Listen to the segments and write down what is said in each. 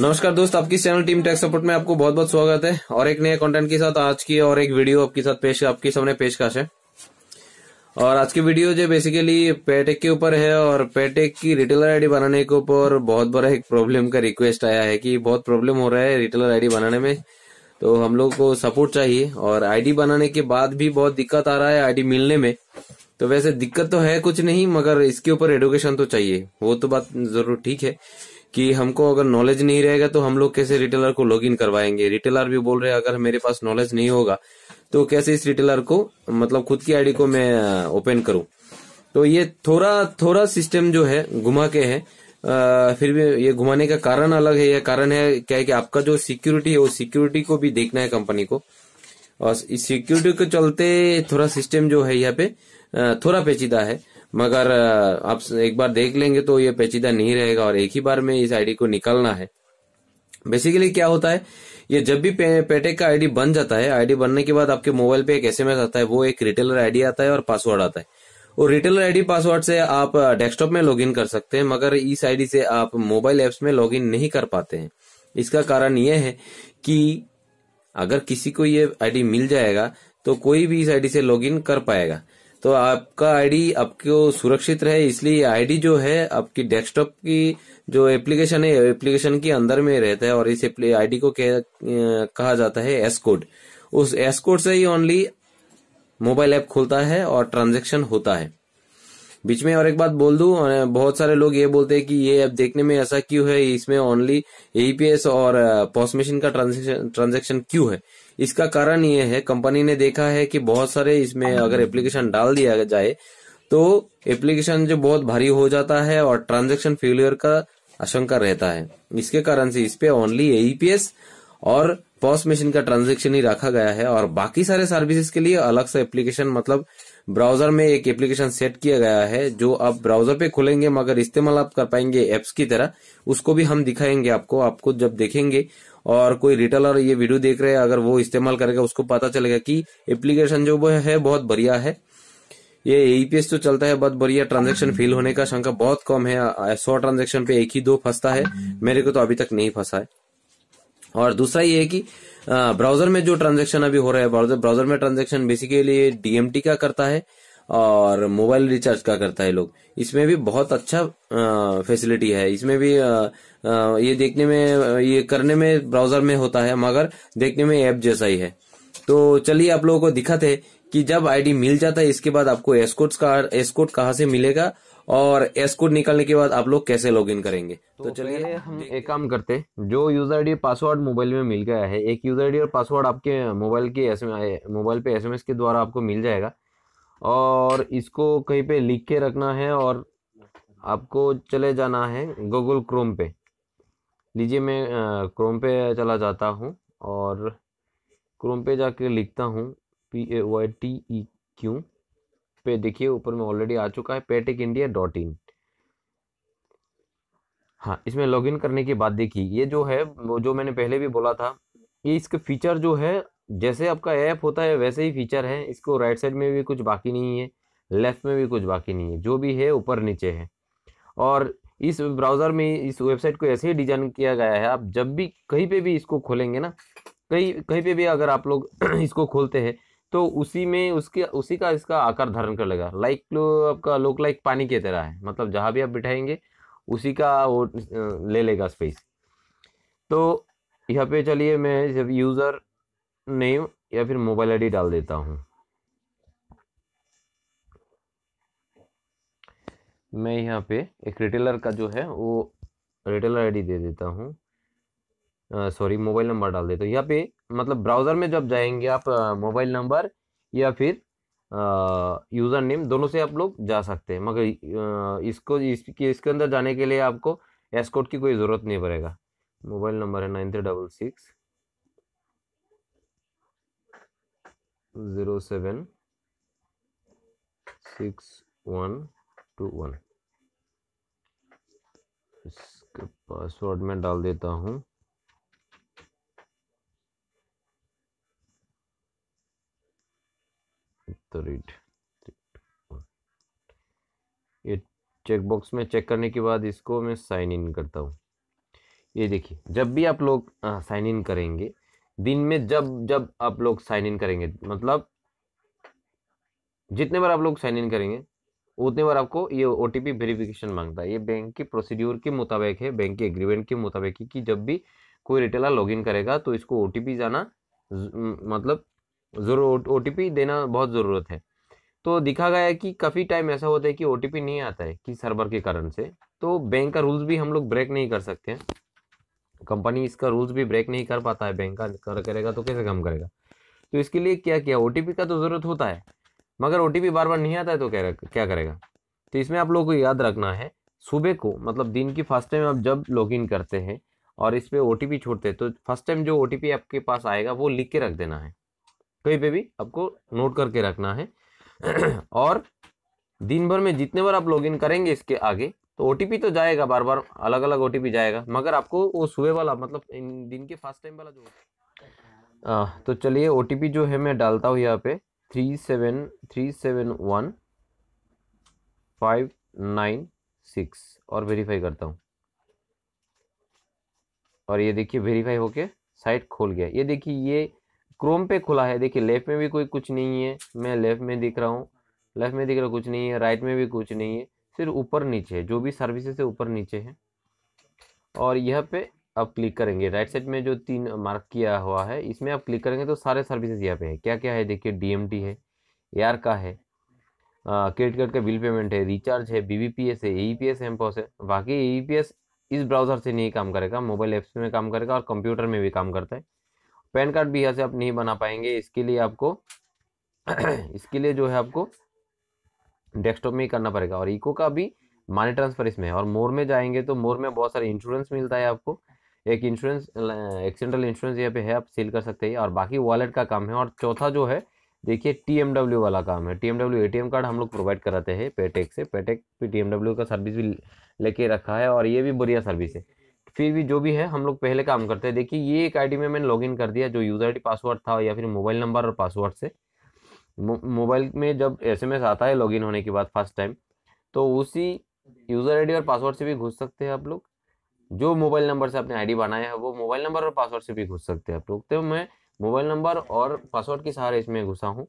नमस्कार दोस्त आपकी चैनल टीम टेक सपोर्ट में आपको बहुत बहुत स्वागत है और एक नए कंटेंट के साथ आज की और एक वीडियो आपके साथ पेश आपके सामने पेशकश है और आज की वीडियो जो बेसिकली पेटेक के ऊपर है और पेटेक की रिटेलर आईडी बनाने के ऊपर बहुत बड़ा एक प्रॉब्लम का रिक्वेस्ट आया है कि बहुत प्रॉब्लम हो रहा है रिटेलर आईडी बनाने में तो हम लोग को सपोर्ट चाहिए और आईडी बनाने के बाद भी बहुत दिक्कत आ रहा है आईडी मिलने में तो वैसे दिक्कत तो है कुछ नहीं मगर इसके ऊपर एडुकेशन तो चाहिए वो तो बात जरूर ठीक है कि हमको अगर नॉलेज नहीं रहेगा तो हम लोग कैसे रिटेलर को लॉग इन करवाएंगे रिटेलर भी बोल रहे हैं अगर मेरे पास नॉलेज नहीं होगा तो कैसे इस रिटेलर को मतलब खुद की आईडी को मैं ओपन करूं तो ये थोड़ा थोड़ा सिस्टम जो है घुमा के है आ, फिर भी ये घुमाने का कारण अलग है यह कारण है क्या है कि आपका जो सिक्योरिटी है वो सिक्योरिटी को भी देखना है कंपनी को और इस सिक्योरिटी के चलते थोड़ा सिस्टम जो है यहाँ पे थोड़ा पेचीदा है मगर आप एक बार देख लेंगे तो ये पेचीदा नहीं रहेगा और एक ही बार में इस आईडी को निकालना है बेसिकली क्या होता है ये जब भी पे, पेटेक का आईडी बन जाता है आईडी बनने के बाद आपके मोबाइल पे एक एसएमएस आता है वो एक रिटेलर आईडी आता है और पासवर्ड आता है और रिटेलर आईडी पासवर्ड से आप डेस्कटॉप में लॉगिन कर सकते हैं मगर इस आईडी से आप मोबाइल एप्स में लॉगिन नहीं कर पाते हैं इसका कारण यह है कि अगर किसी को ये आईडी मिल जाएगा तो कोई भी इस आईडी से लॉगिन कर पाएगा तो आपका आईडी आपको सुरक्षित रहे इसलिए आईडी जो है आपकी डेस्कटॉप की जो एप्लीकेशन है एप्लीकेशन के अंदर में रहता है और इस आईडी को कह, कहा जाता है एस कोड उस एस कोड से ही ओनली मोबाइल ऐप खुलता है और ट्रांजेक्शन होता है बीच में और एक बात बोल दू बहुत सारे लोग ये बोलते हैं कि ये ऐप देखने में ऐसा क्यों है इसमें ओनली एपीएस और पॉस मशीन का ट्रांजेक्शन क्यों है इसका कारण ये है कंपनी ने देखा है कि बहुत सारे इसमें अगर एप्लीकेशन डाल दिया जाए तो एप्लीकेशन जो बहुत भारी हो जाता है और ट्रांजेक्शन फेलियर का आशंका रहता है इसके कारण से इसपे ओनली एपीएस और पॉस मशीन का ट्रांजेक्शन ही रखा गया है और बाकी सारे सर्विसेज के लिए अलग से एप्लीकेशन मतलब ब्राउजर में एक एप्लीकेशन सेट किया गया है जो आप ब्राउजर पे खोलेंगे मगर इस्तेमाल आप कर पाएंगे एप्स की तरह उसको भी हम दिखाएंगे आपको आपको जब देखेंगे और कोई रिटेलर ये वीडियो देख रहे हैं अगर वो इस्तेमाल करेगा उसको पता चलेगा कि एप्लीकेशन जो है बहुत बढ़िया है ये ईपीएस तो चलता है बहुत बढ़िया ट्रांजेक्शन फेल होने का शंका बहुत कम है सौ ट्रांजेक्शन पे एक ही दो फंसता है मेरे को तो अभी तक नहीं फंसा है और दूसरा ये है कि ब्राउजर में जो ट्रांजेक्शन अभी हो रहा है ब्राउजर ब्राउजर में ट्रांजेक्शन बेसिकली डीएमटी का करता है और मोबाइल रिचार्ज का करता है लोग इसमें भी बहुत अच्छा फैसिलिटी है इसमें भी आ, आ, ये देखने में ये करने में ब्राउजर में होता है मगर देखने में ऐप जैसा ही है तो चलिए आप लोगों को दिखाते कि जब आईडी मिल जाता है इसके बाद आपको एस्कोट का एस्कोट कहाँ से मिलेगा और एस कोड निकालने के बाद आप लोग कैसे लॉग इन करेंगे तो, तो चलिए हम एक काम करते जो यूजर आईडी पासवर्ड मोबाइल में मिल गया है एक यूजर आईडी और पासवर्ड आपके मोबाइल के एस मोबाइल पे एसएमएस के द्वारा आपको मिल जाएगा और इसको कहीं पे लिख के रखना है और आपको चले जाना है गूगल क्रोम पे लीजिए मैं क्रोम पे चला जाता हूँ और क्रोम पे जाके लिखता हूँ P A Y T E Q पे देखिए ऊपर में ऑलरेडी आ चुका है पेटेक इंडिया डॉट इन हाँ इसमें लॉगिन करने के बाद देखिए ये जो है वो जो मैंने पहले भी बोला था ये इसके फीचर जो है जैसे आपका ऐप होता है वैसे ही फीचर है इसको राइट साइड में भी कुछ बाकी नहीं है लेफ्ट में भी कुछ बाकी नहीं है जो भी है ऊपर नीचे है और इस ब्राउज़र में इस वेबसाइट को ऐसे ही डिजाइन किया गया है आप जब भी कहीं पे भी इसको खोलेंगे ना कहीं कहीं पे भी अगर आप लोग इसको खोलते हैं तो उसी में उसके उसी का इसका आकार धारण कर लेगा लाइक आपका लोक लाइक पानी की तरह है मतलब जहाँ भी आप बिठाएंगे उसी का वो ले लेगा स्पेस तो यहाँ पे चलिए मैं जब यूज़र नेम या फिर मोबाइल आईडी डाल देता हूँ मैं यहाँ पे एक रिटेलर का जो है वो रिटेलर आईडी दे देता हूँ सॉरी मोबाइल नंबर डाल देते हो यहाँ पे मतलब ब्राउज़र में जब जाएंगे आप मोबाइल नंबर या फिर यूज़र नेम दोनों से आप लोग जा सकते हैं मगर इसको इसके इसके अंदर जाने के लिए आपको एस की कोई ज़रूरत नहीं पड़ेगा मोबाइल नंबर है nine three double six zero seven six one two one इसके पासवर्ड में डाल देता हूँ तो रीड ये चेक बॉक्स में चेक करने के बाद इसको मैं साइन इन करता हूँ ये देखिए जब भी आप लोग साइन इन करेंगे दिन में जब जब आप लोग साइन इन करेंगे मतलब जितने बार आप लोग साइन इन करेंगे उतने बार आपको ये ओ टी वेरिफिकेशन मांगता है ये बैंक की प्रोसीड्यूर के मुताबिक है बैंक के एग्रीमेंट के मुताबिक ही कि जब भी कोई रिटेलर लॉगिन करेगा तो इसको ओ जाना मतलब ज़रूर ओ देना बहुत ज़रूरत है तो दिखा गया है कि काफ़ी टाइम ऐसा होता है कि ओ नहीं आता है कि सर्वर के कारण से तो बैंक का रूल्स भी हम लोग ब्रेक नहीं कर सकते हैं कंपनी इसका रूल्स भी ब्रेक नहीं कर पाता है बैंक का कर करेगा तो कैसे काम करेगा तो इसके लिए क्या किया ओ का तो ज़रूरत होता है मगर ओ बार बार नहीं आता है तो क्या क्या करेगा तो इसमें आप लोगों को याद रखना है सुबह को मतलब दिन की फर्स्ट टाइम आप जब लॉगिन करते हैं और इस पर ओ छोड़ते हैं तो फर्स्ट टाइम जो ओ आपके पास आएगा वो लिख के रख देना है कहीं पे भी आपको नोट करके रखना है और दिन भर में जितने बार आप लॉगिन करेंगे इसके आगे तो ओ तो जाएगा बार बार अलग अलग ओ जाएगा मगर आपको वो सुबह वाला मतलब दिन के फर्स्ट टाइम वाला जो आ, तो चलिए ओ जो है मैं डालता हूँ यहाँ पे three seven three seven one five nine six और वेरीफाई करता हूँ और ये देखिए वेरीफाई होके साइट खोल गया ये देखिए ये क्रोम पे खुला है देखिए लेफ्ट में भी कोई कुछ नहीं है मैं लेफ्ट में दिख रहा हूँ लेफ्ट में दिख रहा कुछ नहीं है राइट में भी कुछ नहीं है सिर्फ ऊपर नीचे है जो भी सर्विसेज है ऊपर नीचे है और यह पे आप क्लिक करेंगे राइट साइड में जो तीन मार्क किया हुआ है इसमें आप क्लिक करेंगे तो सारे सर्विसेज यहाँ पे है क्या क्या है देखिए डी है एआर का है क्रेडिट कार्ड का बिल पेमेंट है रिचार्ज है बी है ईपीएस एम्पॉस है बाकी ए e इस ब्राउज़र से नहीं काम करेगा मोबाइल ऐप्स में काम करेगा और कंप्यूटर में भी काम करता है पैन कार्ड भी यहाँ से आप नहीं बना पाएंगे इसके लिए आपको इसके लिए जो है आपको डेस्कटॉप में ही करना पड़ेगा और इको का भी मनी ट्रांसफर इसमें और मोर में जाएंगे तो मोर में बहुत सारे इंश्योरेंस मिलता है आपको एक इंश्योरेंस एक्सीडेंटल इंश्योरेंस यहाँ पे है आप सेल कर सकते हैं और बाकी वॉलेट का काम है और चौथा जो है देखिए टीएमडब्ल्यू वाला काम है टीएमडब्ल्यू एटीएम कार्ड हम लोग प्रोवाइड कराते हैं पेटेक से पेटेक पे टीएमडब्ल्यू का सर्विस भी लेके रखा है और ये भी बढ़िया सर्विस है फिर भी जो भी है हम लोग पहले काम करते हैं देखिए ये एक आईडी में मैंने लॉगिन कर दिया जो यूज़र आईडी पासवर्ड था या फिर मोबाइल नंबर और पासवर्ड से मोबाइल में जब एसएमएस आता है लॉगिन होने के बाद फर्स्ट टाइम तो उसी यूज़र आईडी और पासवर्ड से भी घुस सकते हैं आप लोग जो मोबाइल नंबर से आपने आईडी बनाया है वो मोबाइल नंबर और पासवर्ड से भी घुस सकते हैं आप लोग तो मैं मोबाइल नंबर और पासवर्ड के सहारे इसमें घुसा हूँ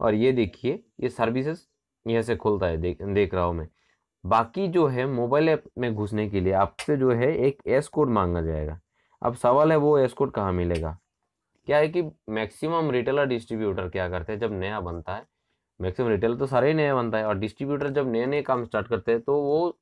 और ये देखिए ये सर्विसेज यहाँ से खुलता है देख रहा हूँ मैं बाकी जो है मोबाइल ऐप में घुसने के लिए आपसे जो है एक एस कोड मांगा जाएगा अब सवाल है वो एस कोड कहाँ मिलेगा क्या है कि मैक्सिमम रिटेलर डिस्ट्रीब्यूटर क्या करते हैं जब नया बनता है मैक्सिमम रिटेलर तो सारे ही नया बनता है और डिस्ट्रीब्यूटर जब नए नए काम स्टार्ट करते हैं तो वो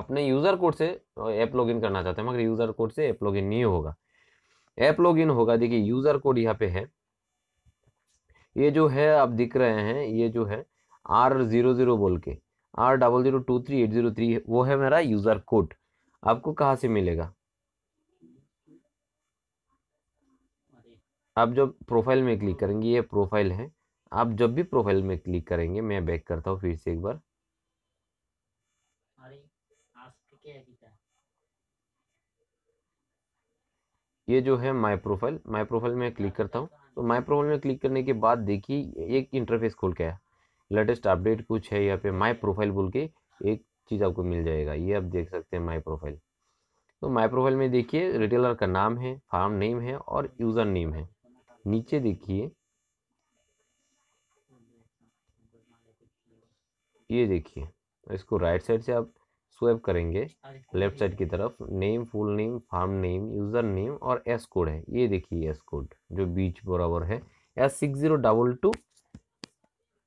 अपने यूज़र कोड से ऐप लॉगिन करना चाहते हैं मगर यूज़र कोड से ऐप लॉगिन नहीं होगा ऐप लॉगिन होगा देखिए यूज़र कोड यहाँ पे है ये जो है आप दिख रहे हैं ये जो है आर जीरो जीरो बोल के R double zero two three eight zero three वो है मेरा यूज़र कोड आपको कहाँ से मिलेगा आप जब प्रोफाइल में क्लिक करेंगे ये प्रोफाइल है आप जब भी प्रोफाइल में क्लिक करेंगे मैं बैक करता हूँ फिर से एक बार ये जो है माय प्रोफाइल माय प्रोफाइल में क्लिक करता हूँ तो माय प्रोफाइल में क्लिक करने के बाद देखिए एक इंटरफेस खोल के आया लेटेस्ट अपडेट कुछ है यहाँ पे माई प्रोफाइल बोल के एक चीज़ आपको मिल जाएगा ये आप देख सकते हैं माई प्रोफाइल तो माई प्रोफाइल में देखिए रिटेलर का नाम है फार्म नेम है और यूज़र नेम है नीचे देखिए ये देखिए इसको राइट साइड से आप स्वेप करेंगे लेफ्ट साइड की तरफ name full name firm name user name और एस कोड है ये देखिए एस कोड जो बीच बराबर है S six zero double two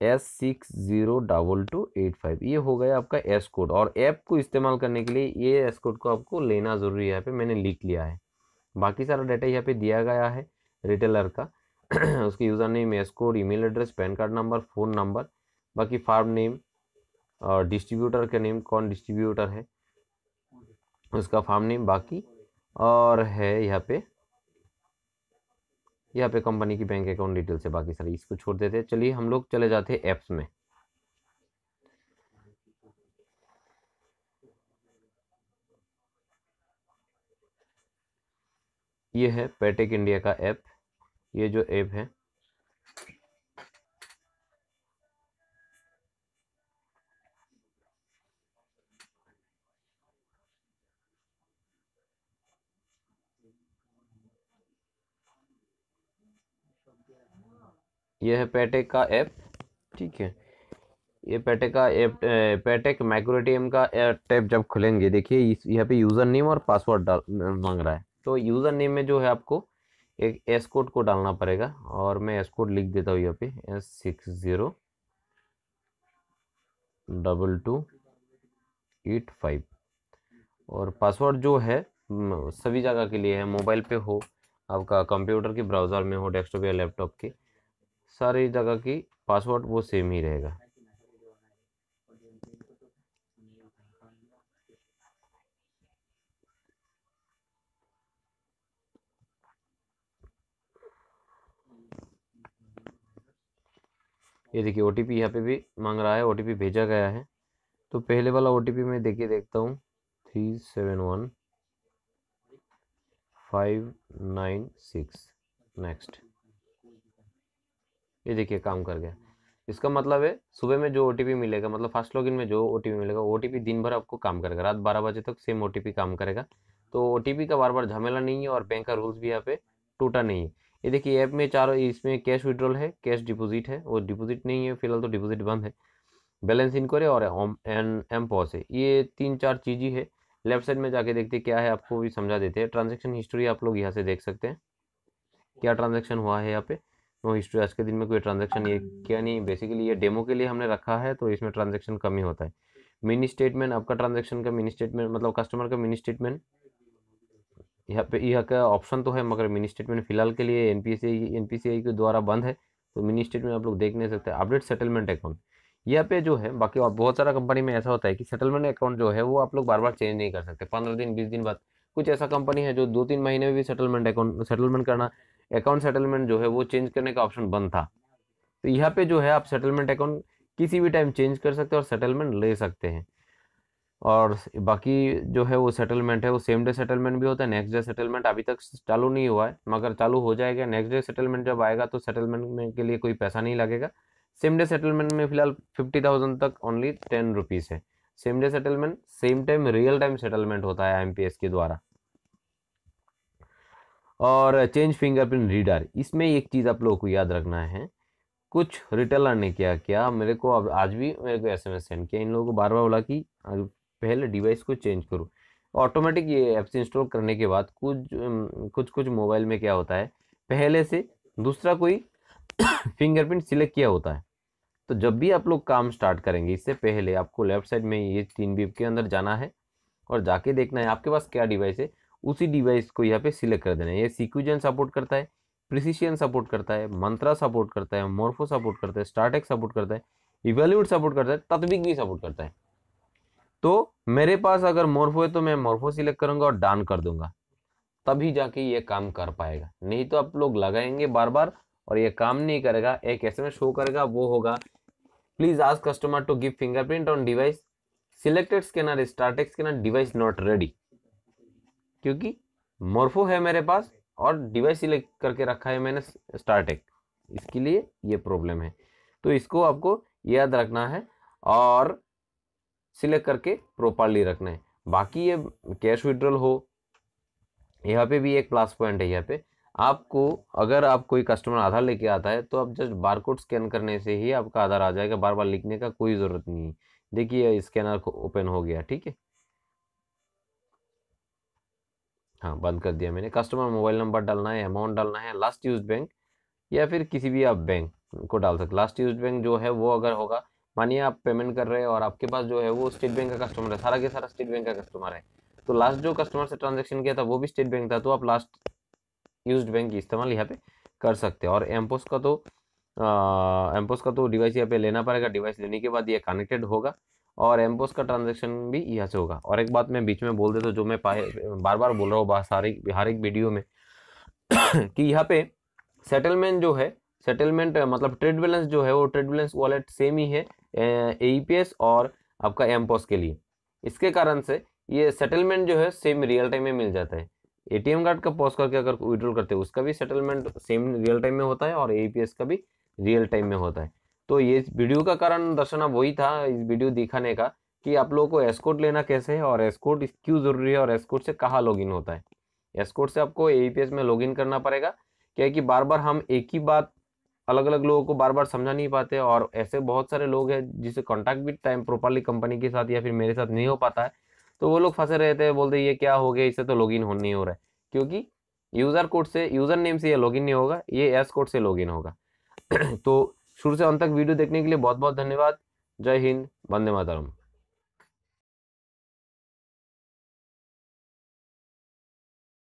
S six zero double two eight five ये हो गया आपका एस कोड और ऐप को इस्तेमाल करने के लिए ये एस कोड को आपको लेना ज़रूरी है यहाँ पे मैंने लिख लिया है बाकी सारा डाटा यहाँ पे दिया गया है रिटेलर का उसके user name S code email address PAN card number phone number बाकी फार्म नेम और डिस्ट्रीब्यूटर का नेम कौन डिस्ट्रीब्यूटर है उसका फार्म नेम बाकी और है यहाँ पे यहाँ पे कंपनी की बैंक अकाउंट डिटेल से बाकी सारी इसको छोड़ देते हैं चलिए हम लोग चले जाते हैं ऐप्स में यह है पेटेक इंडिया का ऐप ये जो ऐप है ये है पैटेक का ऐप ठीक है ये पैटेक का ऐप पैटेक माइक्रो ए का टैप जब खुलेंगे देखिए यहाँ पे यूज़र नेम और पासवर्ड डाल मांग रहा है तो यूज़र नेम में जो है आपको एक एस कोड को डालना पड़ेगा और मैं एस कोड लिख देता हूँ यहाँ पे S six zero double two eight five और पासवर्ड जो है सभी जगह के लिए है मोबाइल पे हो आपका कंप्यूटर के ब्राउज़र में हो डेस्कटॉप या लैपटॉप के सारी जगह की पासवर्ड वो सेम ही रहेगा ये देखिए ओ टी यहाँ पे भी मांग रहा है ओ भेजा गया है तो पहले वाला ओ मैं देखिए देखता हूँ three seven one five nine six next ये देखिए काम कर गया इसका मतलब है सुबह में जो ओ मिलेगा मतलब फास्ट लॉगिन में जो ओ मिलेगा ओ दिन भर आपको काम करेगा रात बारह बजे तक सेम ओ काम करेगा तो ओ का बार बार झमेला नहीं है और बैंक का रूल्स भी यहाँ पे टूटा नहीं है ये देखिए ऐप में चारों इसमें कैश विड्रॉल है कैश डिपोजिट है और डिपोजिट नहीं है फिलहाल तो डिपोजिट बंद है बैलेंस इनक्वायरी और एम एम पॉस है ये तीन चार चीज़ ही है लेफ्ट साइड में जाके देखते क्या है आपको भी समझा देते हैं ट्रांजेक्शन हिस्ट्री आप लोग यहाँ से देख सकते हैं क्या ट्रांजेक्शन हुआ है यहाँ पे नो हिस्ट्री आज के दिन में कोई ट्रांजेक्शन ये हाँ। क्या नहीं बेसिकली ये डेमो के लिए हमने रखा है तो इसमें ट्रांजेक्शन कम ही होता है मिनी स्टेटमेंट आपका ट्रांजेक्शन का मिनी स्टेटमेंट मतलब कस्टमर का मिनी स्टेटमेंट यहाँ पे यह का ऑप्शन तो है मगर मिनी स्टेटमेंट फिलहाल के लिए एन पी के द्वारा बंद है तो मिनी स्टेटमेंट आप लोग देख नहीं सकते अपडेट सेटलमेंट अकाउंट यहाँ पे जो है बाकी बहुत सारा कंपनी में ऐसा होता है कि सेटलमेंट अकाउंट जो है वो आप लोग बार बार चेंज नहीं कर सकते पंद्रह दिन बीस दिन बाद कुछ ऐसा कंपनी है जो दो तीन महीने में भी सेटलमेंट अकाउंट सेटलमेंट करना अकाउंट सेटलमेंट जो है वो चेंज करने का ऑप्शन बंद था तो यहाँ पे जो है आप सेटलमेंट अकाउंट किसी भी टाइम चेंज कर सकते हैं और सेटलमेंट ले सकते हैं और बाकी जो है वो सेटलमेंट है वो सेम डे सेटलमेंट भी होता है नेक्स्ट डे सेटलमेंट अभी तक चालू नहीं हुआ है मगर चालू हो जाएगा नेक्स्ट डे सेटलमेंट जब आएगा तो सेटलमेंट में के लिए कोई पैसा नहीं लगेगा सेम डे सेटलमेंट में फिलहाल फिफ्टी थाउजेंड तक ओनली टेन रुपीज़ है same day settlement same time real time settlement होता है एम के द्वारा और चेंज फिंगरप्रिंट रीडर इसमें एक चीज़ आप लोगों को याद रखना है कुछ रिटेलर ने क्या किया मेरे को अब आज भी मेरे को एसएमएस सेंड किया इन लोगों को बार बार बोला कि पहले डिवाइस को चेंज करो ऑटोमेटिक ये ऐप्स इंस्टॉल करने के बाद कुछ कुछ कुछ मोबाइल में क्या होता है पहले से दूसरा कोई फिंगरप्रिंट सिलेक्ट किया होता है तो जब भी आप लोग काम स्टार्ट करेंगे इससे पहले आपको लेफ्ट साइड में ये तीन बीप के अंदर जाना है और जाके देखना है आपके पास क्या डिवाइस है उसी डिवाइस को यहाँ पे सिलेक्ट कर देना है ये सिक्यूजन सपोर्ट करता है प्रिसिशियन सपोर्ट करता है मंत्रा सपोर्ट करता है मोर्फो सपोर्ट करता है स्टार्टेक सपोर्ट करता है इवेल्यूट सपोर्ट करता है तत्विक भी सपोर्ट करता है तो मेरे पास अगर मोर्फो है तो मैं मोर्फो सिलेक्ट करूंगा और डान कर दूंगा तभी जाके ये काम कर पाएगा नहीं तो आप लोग लगाएंगे बार बार और ये काम नहीं करेगा एक ऐसे में शो करेगा वो होगा please ask customer to give fingerprint on device selected scanner started scanner device not ready क्योंकि मोर्फो है मेरे पास और डिवाइस सिलेक्ट करके रखा है मैंने स्टार्टेक इसके लिए ये प्रॉब्लम है तो इसको आपको याद रखना है और सिलेक्ट करके प्रॉपरली रखना है बाकी ये कैश विड्रॉल हो यहाँ पे भी एक प्लस पॉइंट है यहाँ पे आपको अगर आप कोई कस्टमर आधार लेके आता है तो आप जस्ट बारकोड स्कैन करने से ही आपका आधार आ जाएगा बार बार लिखने का कोई ज़रूरत नहीं है देखिए स्कैनर ओपन हो गया ठीक है हाँ बंद कर दिया मैंने कस्टमर मोबाइल नंबर डालना है अमाउंट डालना है लास्ट यूज बैंक या फिर किसी भी आप बैंक को डाल सकते लास्ट यूज बैंक जो है वो अगर होगा मानिए आप पेमेंट कर रहे हैं और आपके पास जो है वो स्टेट बैंक का कस्टमर है सारा के सारा स्टेट बैंक का कस्टमर है तो लास्ट जो कस्टमर से ट्रांजेक्शन किया था वो भी स्टेट बैंक था तो आप लास्ट यूज बैंक इस्तेमाल यहाँ पे कर सकते हैं और एम्पोस का तो एम्पोस का तो डिवाइस यहाँ पे लेना पड़ेगा डिवाइस लेने के बाद ये कनेक्टेड होगा और एम्बोस का ट्रांजेक्शन भी यहाँ से होगा और एक बात मैं बीच में बोल देता हूँ जो मैं पाए बार बार बोल रहा हूँ सारी हर एक वीडियो में कि यहाँ पे सेटलमेंट जो है सेटलमेंट मतलब ट्रेड बैलेंस जो है वो ट्रेड बैलेंस वॉलेट सेम ही है ए e और आपका एम्पोस के लिए इसके कारण से ये सेटलमेंट जो है सेम रियल टाइम में मिल जाता है एटीएम कार्ड का पॉज करके अगर विड्रॉल करते हैं उसका भी सेटलमेंट सेम रियल टाइम में होता है और एस e का भी रियल टाइम में होता है तो ये वीडियो का कारण दर्शन अब वही था इस वीडियो दिखाने का कि आप लोगों को एस्कोट लेना कैसे है और एस्कोट क्यों ज़रूरी है और एस्कोट से कहाँ लॉगिन होता है एस्कोट से आपको ए में लॉगिन करना पड़ेगा क्या कि बार बार हम एक ही बात अलग अलग लोगों को बार बार समझा नहीं पाते और ऐसे बहुत सारे लोग हैं जिसे कॉन्टैक्ट भी टाइम प्रॉपरली कंपनी के साथ या फिर मेरे साथ नहीं हो पाता है तो वो लोग फंसे रहते हैं बोलते ये क्या हो गया इससे तो लॉगिन हो नहीं हो रहा है क्योंकि यूज़र कोड से यूज़र नेम से ये लॉगिन नहीं होगा ये एस कोड से लॉगिन होगा तो शुरू से अंत तक वीडियो देखने के लिए बहुत बहुत धन्यवाद जय हिंद वंदे मातरम